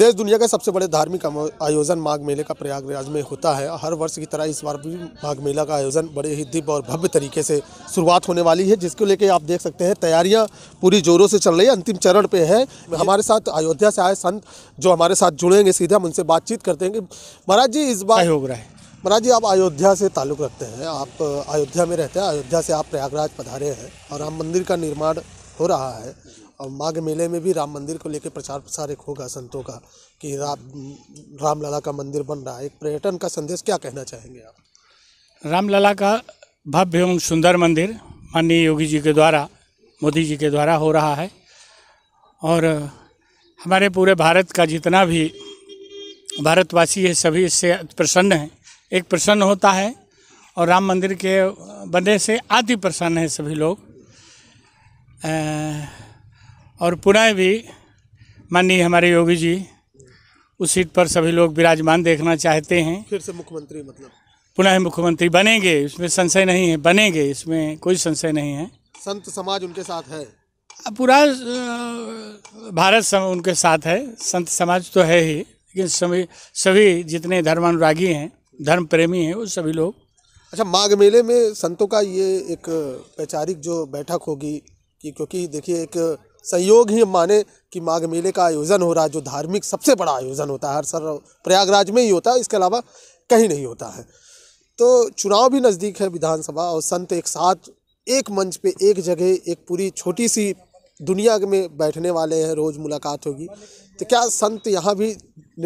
देश दुनिया के सबसे बड़े धार्मिक आयोजन माघ मेले का प्रयागराज में होता है हर वर्ष की तरह इस बार भी माघ मेला का आयोजन बड़े ही दिव्य और भव्य तरीके से शुरुआत होने वाली है जिसको लेके आप देख सकते हैं तैयारियां पूरी जोरों से चल रही है अंतिम चरण पे है हमारे साथ अयोध्या से आए संत जो हमारे साथ जुड़ेंगे सीधे हम उनसे बातचीत करते हैं कि महाराज जी इस बार महाराज जी आप अयोध्या से ताल्लुक़ रखते हैं आप अयोध्या में रहते हैं अयोध्या से आप प्रयागराज पधारे हैं और राम मंदिर का निर्माण हो रहा है और माघ मेले में भी राम मंदिर को लेकर प्रचार प्रसार एक होगा संतों का कि रा, रामलला का मंदिर बन रहा है एक पर्यटन का संदेश क्या कहना चाहेंगे आप रामलला का भव्य एवं सुंदर मंदिर माननीय योगी जी के द्वारा मोदी जी के द्वारा हो रहा है और हमारे पूरे भारत का जितना भी भारतवासी है सभी इससे प्रसन्न हैं एक प्रसन्न होता है और राम मंदिर के बनने से आदि प्रसन्न हैं सभी लोग और पुनः भी माननीय हमारे योगी जी उस सीट पर सभी लोग विराजमान देखना चाहते हैं फिर से मुख्यमंत्री मतलब पुनः मुख्यमंत्री बनेंगे इसमें संशय नहीं है बनेंगे इसमें कोई संशय नहीं है संत समाज उनके साथ है पूरा भारत सम, उनके साथ है संत समाज तो है ही लेकिन सभी सभी जितने धर्मानुरागी हैं धर्म प्रेमी हैं वो सभी लोग अच्छा माघ मेले में संतों का ये एक वैचारिक जो बैठक होगी कि क्योंकि देखिए एक संयोग ही माने कि माघ मेले का आयोजन हो रहा है जो धार्मिक सबसे बड़ा आयोजन होता है हर सर प्रयागराज में ही होता है इसके अलावा कहीं नहीं होता है तो चुनाव भी नज़दीक है विधानसभा और संत एक साथ एक मंच पे एक जगह एक पूरी छोटी सी दुनिया में बैठने वाले हैं रोज़ मुलाकात होगी तो क्या संत यहाँ भी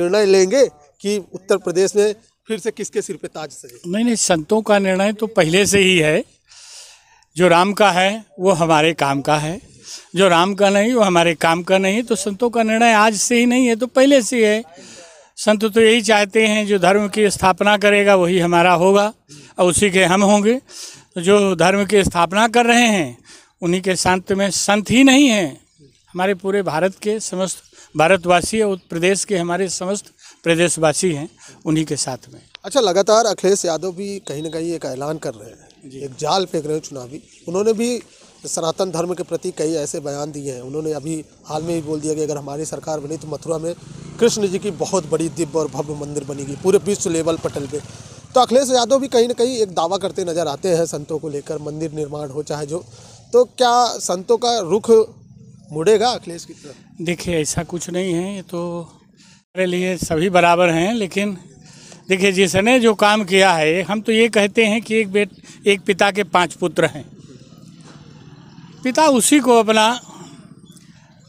निर्णय लेंगे कि उत्तर प्रदेश में फिर से किसके सिर पे ताज सजे नहीं नहीं संतों का निर्णय तो पहले से ही है जो राम का है वो हमारे काम का है जो राम का नहीं वो हमारे काम का नहीं तो संतों का निर्णय आज से ही नहीं है तो पहले से है संत तो यही चाहते हैं जो धर्म की स्थापना करेगा वही हमारा होगा और उसी के हम होंगे तो जो धर्म की स्थापना कर रहे हैं उन्हीं के संत में संत ही नहीं हैं हमारे पूरे भारत के समस्त भारतवासी और प्रदेश के हमारे समस्त प्रदेशवासी हैं उन्हीं के साथ में अच्छा लगातार अखिलेश यादव भी कहीं ना कहीं एक ऐलान कर रहे हैं एक जाल फेंक रहे हैं चुनावी उन्होंने भी सनातन धर्म के प्रति कई ऐसे बयान दिए हैं उन्होंने अभी हाल में ही बोल दिया कि अगर हमारी सरकार बनी तो मथुरा में कृष्ण जी की बहुत बड़ी दिव्य और भव्य मंदिर बनेगी पूरे विश्व लेवल पटल पे तो अखिलेश यादव भी कहीं ना कहीं एक दावा करते नज़र आते हैं संतों को लेकर मंदिर निर्माण हो चाहे जो तो क्या संतों का रुख मुड़ेगा अखिलेश की तरफ देखिए ऐसा कुछ नहीं है ये तो हमारे लिए सभी बराबर हैं लेकिन देखिए जिसने जो काम किया है हम तो ये कहते हैं कि एक बेट एक पिता के पांच पुत्र हैं पिता उसी को अपना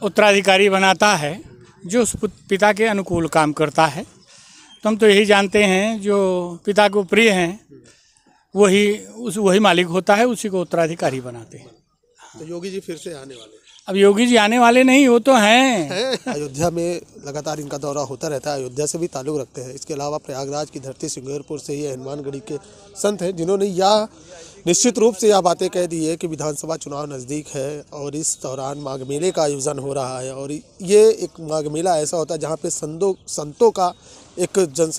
उत्तराधिकारी बनाता है जो उस पिता के अनुकूल काम करता है तो हम तो यही जानते हैं जो पिता को प्रिय हैं वही उस वही मालिक होता है उसी को उत्तराधिकारी बनाते हैं तो योगी जी फिर से आने वाले अब योगी जी आने वाले नहीं वो तो हैं अयोध्या में लगातार इनका दौरा होता रहता है अयोध्या से भी ताल्लुक रखते हैं इसके अलावा प्रयागराज की धरती सिंगरपुर से ही हनुमानगढ़ी के संत हैं जिन्होंने यह निश्चित रूप से यह बातें कह दी है कि विधानसभा चुनाव नज़दीक है और इस दौरान माघ मेले का आयोजन हो रहा है और ये एक माघ मेला ऐसा होता है जहाँ पे संतों संतों का एक जन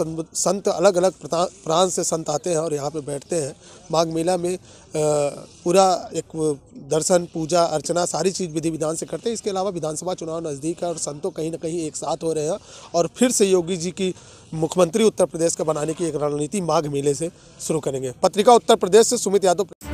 संत अलग अलग प्रांत से संत आते हैं और यहाँ पे बैठते हैं माघ मेला में पूरा एक दर्शन पूजा अर्चना सारी चीज़ विधि विधान से करते हैं इसके अलावा विधानसभा चुनाव नज़दीक है और संतों कहीं ना कहीं एक साथ हो रहे हैं और फिर से योगी जी की मुख्यमंत्री उत्तर प्रदेश का बनाने की एक रणनीति माघ मेले से शुरू करेंगे पत्रिका उत्तर प्रदेश से सुमित यादव Gracias.